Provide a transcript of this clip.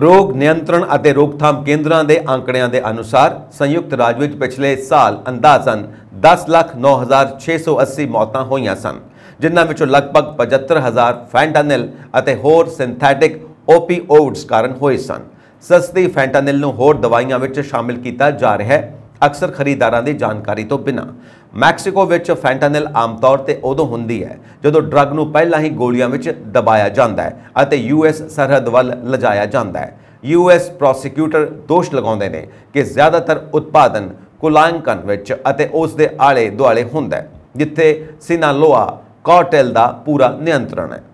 ਰੋਗ ਨਿਯੰਤਰਣ ਅਤੇ ਰੋਕਥਾਮ ਕੇਂਦਰਾਂ ਦੇ ਅੰਕੜਿਆਂ ਦੇ ਅਨੁਸਾਰ ਸੰਯੁਕਤ ਰਾਜ ਵਿੱਚ ਪਿਛਲੇ ਸਾਲ ਅੰਦਾਜ਼ਨ 10,09,680 ਮੌਤਾਂ ਹੋਈਆਂ ਸਨ ਜਿਨ੍ਹਾਂ ਵਿੱਚੋਂ ਲਗਭਗ 75000 ਫੈਂਟਾਨਿਲ ਅਤੇ ਹੋਰ ਸਿੰਥੈਟਿਕ ਓਪੀਓਇਡਸ ਕਾਰਨ ਹੋਏ ਸਨ ਸਸਤੀ ਫੈਂਟਾਨਿਲ ਨੂੰ ਹੋਰ ਦਵਾਈਆਂ ਵਿੱਚ ਸ਼ਾਮਿਲ ਕੀਤਾ ਜਾ ਰਿਹਾ ਹੈ ਅਕਸਰ ਖਰੀਦਦਾਰਾਂ ਦੀ ਜਾਣਕਾਰੀ ਤੋਂ ਬਿਨਾਂ ਮੈਕਸੀਕੋ ਵਿੱਚ ਫੈਂਟਾਨਿਲ ਆਮ ਤੌਰ ਤੇ ਉਦੋਂ ਹੁੰਦੀ ਹੈ ਜਦੋਂ ਡਰੱਗ ਨੂੰ ਪਹਿਲਾਂ ਹੀ ਗੋਲੀਆਂ ਵਿੱਚ ਦਬਾਇਆ ਜਾਂਦਾ ਹੈ ਅਤੇ ਯੂਐਸ ਸਰਹੱਦ ਵੱਲ ਲਜਾਇਆ ਜਾਂਦਾ ਹੈ ਯੂਐਸ ਪ੍ਰੋਸੀਕਿਊਟਰ ਦੋਸ਼ ਲਗਾਉਂਦੇ ਨੇ ਕਿ ਜ਼ਿਆਦਾਤਰ ਉਤਪਾਦਨ ਕੁਲਾਂਕਨ ਵਿੱਚ ਅਤੇ ਉਸ ਦੇ ਆਲੇ ਦੁਆਲੇ ਹੁੰਦਾ ਹੈ ਜਿੱਥੇ ਸਿਨਾਲੋਆ ਕਾਰਟੈਲ ਦਾ ਪੂਰਾ ਨਿਯੰਤਰਣ ਹੈ